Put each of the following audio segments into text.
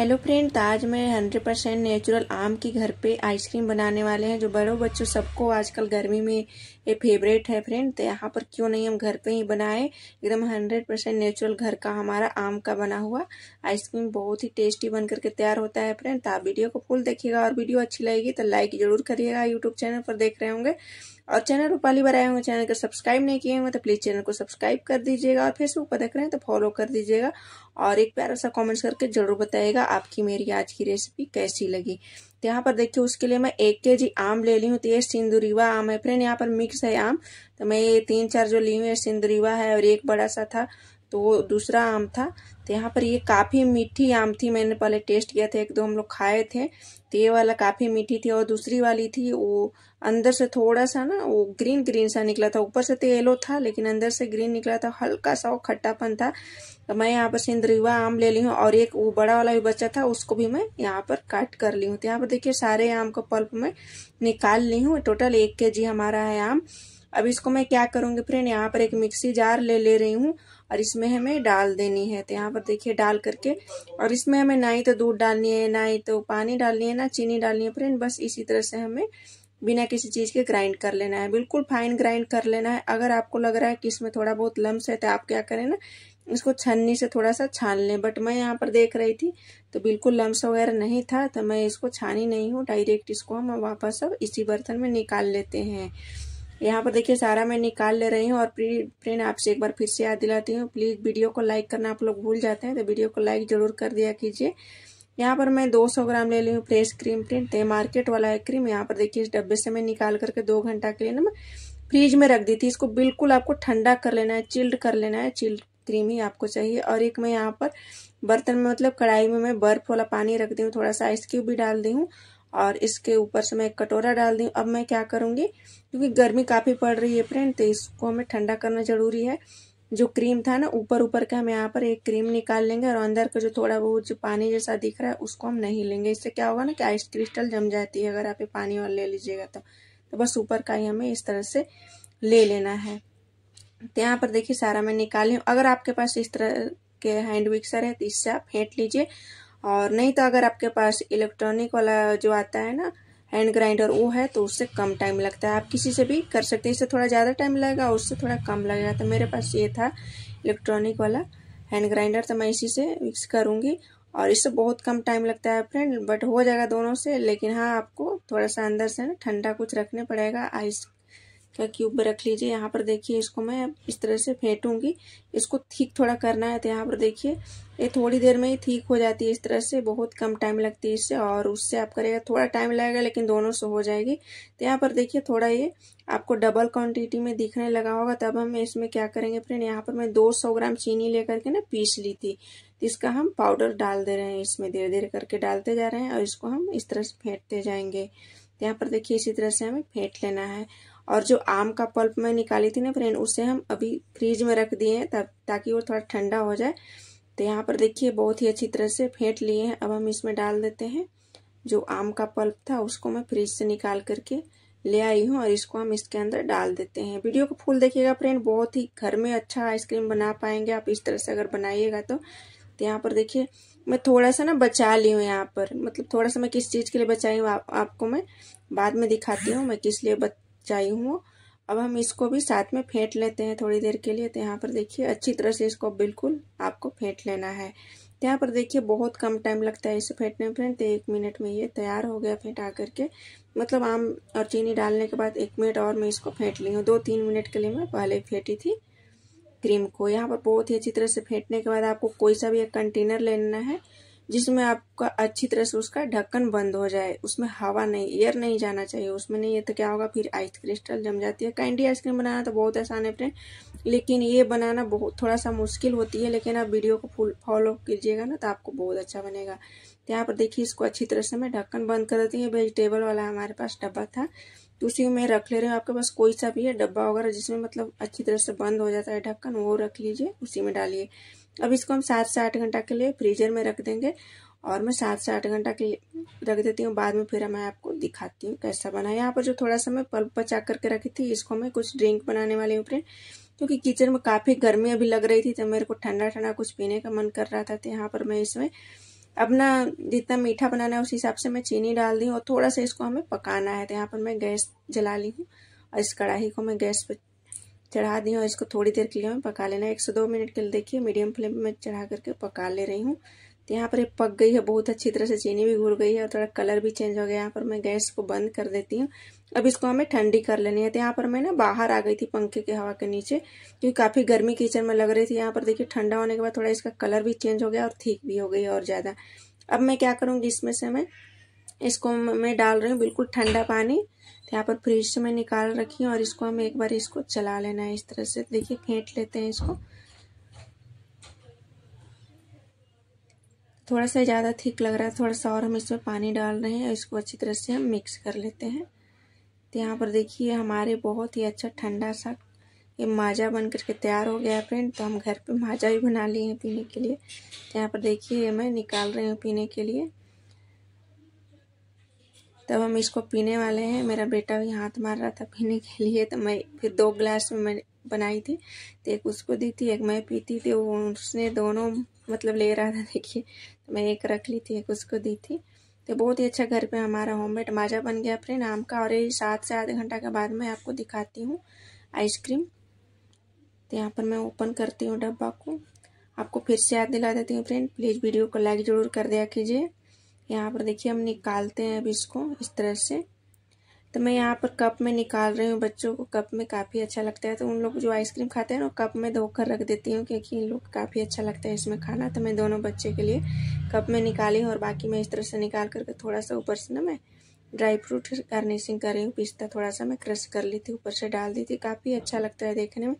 hello friend आज मैं 100 percent natural आम की घर पे आइसक्रीम बनाने वाले हैं जो बड़ों बच्चों सबको आजकल गर्मी में ये फेवरेट है फ्रेंड तो यहाँ पर क्यों नहीं हम घर पे ही बनाएं एकदम 100 परसेंट नेचुरल घर का हमारा आम का बना हुआ आइसक्रीम बहुत ही टेस्टी बन करके तैयार होता है फ्रेंड तो आप वीडियो को फुल देखिएगा और वीडियो अच्छी लगेगी तो लाइक जरूर करिएगा यूट्यूब चैनल पर देख रहे होंगे और चैनल पर पहली बार आए होंगे चैनल को सब्सक्राइब नहीं किए होंगे तो प्लीज़ चैनल को सब्सक्राइब कर दीजिएगा और फेसबुक पर देख रहे हैं तो फॉलो कर दीजिएगा और एक प्यारा सा कॉमेंट्स करके जरूर बताएगा आपकी मेरी आज की रेसिपी कैसी लगी तो यहाँ पर देखिए उसके लिए मैं एक के जी आम ले ली हूँ तो ये सिंदूरीवा आम है फ्रेंड यहाँ पर मिक्स है आम तो मैं ये तीन चार जो ली हूँ ये सिंदूरीवा है और एक बड़ा सा था तो वो दूसरा आम था तो यहाँ पर ये काफ़ी मीठी आम थी मैंने पहले टेस्ट किया था एक दो हम लोग खाए थे तो ये वाला काफ़ी मीठी थी और दूसरी वाली थी वो अंदर से थोड़ा सा ना वो ग्रीन ग्रीन सा निकला था ऊपर से तो येलो था लेकिन अंदर से ग्रीन निकला था हल्का सा वो खट्टापन था तो मैं यहाँ पर सिंद्रीवा आम ले ली हूँ और एक वो बड़ा वाला भी बच्चा था उसको भी मैं यहाँ पर काट कर ली हूँ तो यहाँ पर देखिए सारे आम का पल्प मैं निकाल ली हूँ टोटल एक के जी हमारा है आम अब इसको मैं क्या करूँगी फ्रेंड यहाँ पर एक मिक्सी जार ले ले रही हूँ और इसमें हमें डाल देनी है तो यहाँ पर देखिए डाल करके और इसमें हमें ना ही तो दूध डालनी है ना ही तो पानी डालनी है ना चीनी डालनी है फ्रेंड बस इसी तरह से हमें बिना किसी चीज़ के ग्राइंड कर लेना है बिल्कुल फाइन ग्राइंड कर लेना है अगर आपको लग रहा है कि इसमें थोड़ा बहुत लम्स है तो आप क्या करें ना इसको छन्नी से थोड़ा सा छान लें बट मैं यहाँ पर देख रही थी तो बिल्कुल लम्स वगैरह नहीं था तो मैं इसको छानी नहीं हूँ डायरेक्ट इसको हम वापस अब इसी बर्तन में निकाल लेते हैं यहाँ पर देखिए सारा मैं निकाल ले रही हूँ और फ्रेंड आपसे एक बार फिर से याद दिलाती हूँ प्लीज़ वीडियो को लाइक करना आप लोग भूल जाते हैं तो वीडियो को लाइक जरूर कर दिया कीजिए यहाँ पर मैं 200 ग्राम ले ली हूँ फ्रेश क्रीम प्रिंट मार्केट वाला है क्रीम यहाँ पर देखिए इस डब्बे से मैं निकाल करके दो घंटा के लिए ना मैं फ्रीज में रख दी थी इसको बिल्कुल आपको ठंडा कर लेना है चिल्ड कर लेना है चिल्ड क्रीम ही आपको चाहिए और एक मैं यहाँ पर बर्तन में मतलब कढ़ाई में मैं बर्फ वाला पानी रख दी हूँ थोड़ा सा आइस क्यूब भी डाल दी हूँ और इसके ऊपर से मैं एक कटोरा डाल दी अब मैं क्या करूँगी क्योंकि गर्मी काफ़ी पड़ रही है फ्रेंड तो इसको हमें ठंडा करना ज़रूरी है जो क्रीम था ना ऊपर ऊपर का हम यहाँ पर एक क्रीम निकाल लेंगे और अंदर का जो थोड़ा बहुत जो पानी जैसा दिख रहा है उसको हम नहीं लेंगे इससे क्या होगा ना कि आइस क्रिस्टल जम जाती है अगर आप ये पानी और ले लीजिएगा तो तो बस ऊपर का ही हमें इस तरह से ले लेना है तो यहाँ पर देखिए सारा मैं निकाल ली अगर आपके पास इस तरह के हैंड मिक्सर है तो इससे आप फेंट लीजिए और नहीं तो अगर आपके पास इलेक्ट्रॉनिक वाला जो आता है ना हैंड ग्राइंडर वो है तो उससे कम टाइम लगता है आप किसी से भी कर सकते हैं इससे थोड़ा ज़्यादा टाइम लगेगा उससे थोड़ा कम लगेगा तो मेरे पास ये था इलेक्ट्रॉनिक वाला हैंड ग्राइंडर तो मैं इसी से मिक्स करूँगी और इससे बहुत कम टाइम लगता है फ्रेंड बट हो जाएगा दोनों से लेकिन हाँ आपको थोड़ा सा अंदर से ना ठंडा कुछ रखने पड़ेगा आइस का क्यूब रख लीजिए यहाँ पर देखिए इसको मैं इस तरह से फेंटूंगी इसको ठीक थोड़ा करना है तो यहाँ पर देखिए ये थोड़ी देर में ही ठीक हो जाती है इस तरह से बहुत कम टाइम लगती है इससे और उससे आप करेगा तो थोड़ा टाइम लगेगा लेकिन दोनों से हो जाएगी तो यहाँ पर देखिए थोड़ा ये आपको डबल क्वांटिटी में दिखने लगा होगा तब हम इसमें क्या करेंगे फ्रेंड यहाँ पर मैं सौ ग्राम चीनी लेकर के ना पीस ली थी तो इसका हम पाउडर डाल दे रहे हैं इसमें धीरे धीरे करके डालते जा रहे हैं और इसको हम इस तरह से फेंटते जाएंगे तो यहाँ पर देखिए इसी तरह से हमें फेंट लेना है और जो आम का पल्प मैं निकाली थी ना फ्रेंड उसे हम अभी फ्रीज में रख दिए हैं तब ताकि वो थोड़ा ठंडा हो जाए तो यहाँ पर देखिए बहुत ही अच्छी तरह से फेंट लिए हैं अब हम इसमें डाल देते हैं जो आम का पल्प था उसको मैं फ्रिज से निकाल करके ले आई हूँ और इसको हम इसके अंदर डाल देते हैं वीडियो को फुल देखिएगा फ्रेंड बहुत ही घर में अच्छा आइसक्रीम बना पाएंगे आप इस तरह से अगर बनाइएगा तो, तो यहाँ पर देखिए मैं थोड़ा सा ना बचा ली हूँ यहाँ पर मतलब थोड़ा सा मैं किस चीज़ के लिए बचाई हूँ आप, आपको मैं बाद में दिखाती हूँ मैं किस लिए बचाई हूँ अब हम इसको भी साथ में फेंट लेते हैं थोड़ी देर के लिए तो यहाँ पर देखिए अच्छी तरह से इसको बिल्कुल आपको फेंट लेना है तो यहाँ पर देखिए बहुत कम टाइम लगता है इसे फेंटने में फ्रेंड तो एक मिनट में ये तैयार हो गया फेंटा करके मतलब आम और चीनी डालने के बाद एक मिनट और मैं इसको फेंट ली हूँ दो तीन मिनट के लिए मैं पहले फेंटी थी क्रीम को यहाँ पर बहुत ही अच्छी तरह से फेंटने के बाद आपको कोई सा भी एक कंटेनर लेना है जिसमें आपका अच्छी तरह से उसका ढक्कन बंद हो जाए उसमें हवा नहीं एयर नहीं जाना चाहिए उसमें नहीं है तो क्या होगा फिर आइस क्रिस्टल जम जाती है कैंडी आइसक्रीम बनाना तो बहुत आसान है फ्रेंड लेकिन ये बनाना बहुत थोड़ा सा मुश्किल होती है लेकिन आप वीडियो को फुल फॉलो कीजिएगा ना तो आपको बहुत अच्छा बनेगा तो यहाँ पर देखिए इसको अच्छी तरह से मैं ढक्कन बंद कर देती हूँ वेजिटेबल वाला हमारे पास डब्बा था तो उसी में रख ले रहे हो आपके पास कोई सा भी है डब्बा वगैरह जिसमें मतलब अच्छी तरह से बंद हो जाता है ढक्कन वो रख लीजिए उसी में डालिए अब इसको हम सात से आठ घंटा के लिए फ्रीजर में रख देंगे और मैं सात से आठ घंटा के लिए रख देती हूँ बाद में फिर मैं आपको दिखाती हूँ कैसा बना यहाँ पर जो थोड़ा सा मैं पल्प बचा करके रखी थी इसको मैं कुछ ड्रिंक बनाने वाली हूँ फ्रेंड क्योंकि किचन में काफ़ी गर्मी अभी लग रही थी तो मेरे को ठंडा ठंडा कुछ पीने का मन कर रहा था तो यहाँ पर मैं इसमें अपना जितना मीठा बनाना है उस हिसाब से मैं चीनी डाल दी और थोड़ा सा इसको हमें पकाना है तो यहाँ पर मैं गैस जला ली हूँ और इस कढ़ाई को मैं गैस पर चढ़ा दी हूँ और इसको थोड़ी देर के लिए हमें पका लेना है एक से दो मिनट के लिए देखिए मीडियम फ्लेम में चढ़ा करके पका ले रही हूँ तो यहाँ पर ये पक गई है बहुत अच्छी तरह से चीनी भी घुल गई है और थोड़ा कलर भी चेंज हो गया यहाँ पर मैं गैस को बंद कर देती हूँ अब इसको हमें ठंडी कर लेनी है तो यहाँ पर मैं ना बाहर आ गई थी पंखे के हवा के नीचे क्योंकि काफ़ी गर्मी किचन में लग रही थी यहाँ पर देखिए ठंडा होने के बाद थोड़ा इसका कलर भी चेंज हो गया और ठीक भी हो गई और ज़्यादा अब मैं क्या करूँगी इसमें से मैं इसको मैं डाल रही हूँ बिल्कुल ठंडा पानी तो यहाँ पर फ्रिज से मैं निकाल रखी हूँ और इसको हम एक बार इसको चला लेना है इस तरह से देखिए फेंट लेते हैं इसको थोड़ा सा ज़्यादा थिक लग रहा है थोड़ा सा और हम इसमें पानी डाल रहे हैं इसको अच्छी तरह से हम मिक्स कर लेते हैं तो यहाँ पर देखिए हमारे बहुत ही अच्छा ठंडा सा ये माजा बन करके तैयार हो गया फ्रेंड तो हम घर पे माजा भी बना लिए हैं पीने के लिए तो यहाँ पर देखिए मैं निकाल रही हूँ पीने के लिए तब हम इसको पीने वाले हैं मेरा बेटा भी हाथ मार रहा था पीने के लिए तो मैं फिर दो ग्लास में मैं बनाई थी तो एक उसको दी थी एक मैं पीती थी वो उसने दोनों मतलब ले रहा था देखिए तो मैं एक रख ली थी एक उसको दी थी तो बहुत ही अच्छा घर पे हमारा होममेड माजा बन गया फ्रेंड आम का और ये सात से आधे घंटा के बाद मैं आपको दिखाती हूँ आइसक्रीम तो यहाँ पर मैं ओपन करती हूँ डब्बा को आपको फिर से याद दिला देती हूँ फ्रेंड प्लीज़ वीडियो को लाइक ज़रूर कर दिया कीजिए यहाँ पर देखिए हम निकालते हैं अब इसको इस तरह से तो मैं यहाँ पर कप में निकाल रही हूँ बच्चों को कप में काफ़ी अच्छा लगता है तो उन लोग जो आइसक्रीम खाते हैं ना कप में धोकर रख देती हूँ क्योंकि इन लोग काफ़ी अच्छा लगता है इसमें खाना तो मैं दोनों बच्चे के लिए कप में निकाली हूँ और बाकी मैं इस तरह से निकाल करके थोड़ा सा ऊपर से ना मैं ड्राई फ्रूट गार्निशिंग कर रही हूँ पिस्ता थोड़ा सा मैं क्रश कर ली थी ऊपर से डाल दी थी काफ़ी अच्छा लगता है देखने में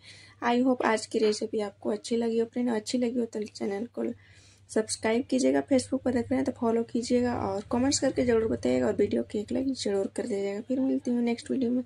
आई होप आज की रेसिपी आपको अच्छी लगी हो फ्रेंड अच्छी लगी हो तो चैनल को सब्सक्राइब कीजिएगा फेसबुक पर देख रहे हैं तो फॉलो कीजिएगा और कमेंट्स करके ज़रूर बताइएगा और वीडियो के एक लाइक जरूर कर दीजिएगा फिर मिलती हूँ नेक्स्ट वीडियो में